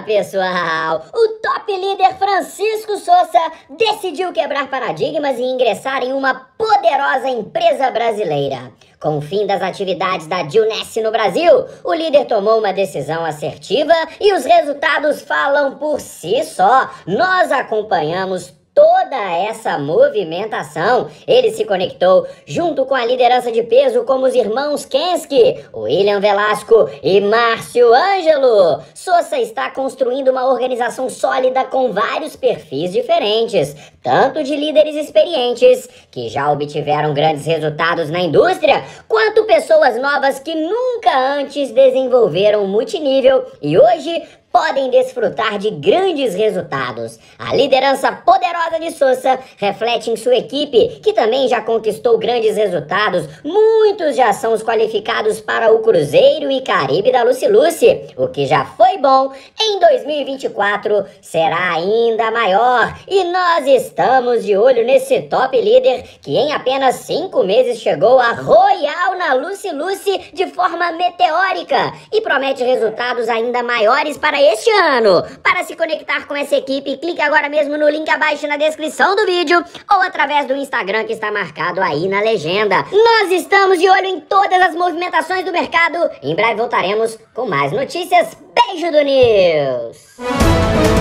Olá, pessoal! O top líder Francisco Souza decidiu quebrar paradigmas e ingressar em uma poderosa empresa brasileira. Com o fim das atividades da Dilness no Brasil, o líder tomou uma decisão assertiva e os resultados falam por si só. Nós acompanhamos toda essa movimentação, ele se conectou junto com a liderança de peso como os irmãos Kensky, William Velasco e Márcio Ângelo. Sousa está construindo uma organização sólida com vários perfis diferentes, tanto de líderes experientes, que já obtiveram grandes resultados na indústria, quanto pessoas novas que nunca antes desenvolveram multinível e hoje podem desfrutar de grandes resultados. A liderança poderosa de Sousa reflete em sua equipe, que também já conquistou grandes resultados. Muitos já são os qualificados para o Cruzeiro e Caribe da Luci-Luci. O que já foi bom, em 2024 será ainda maior. E nós estamos de olho nesse top líder que em apenas cinco meses chegou a Royal na Luci-Luci de forma meteórica e promete resultados ainda maiores para este ano. Para se conectar com essa equipe, clique agora mesmo no link abaixo na descrição descrição do vídeo ou através do Instagram que está marcado aí na legenda. Nós estamos de olho em todas as movimentações do mercado. Em breve voltaremos com mais notícias. Beijo do News!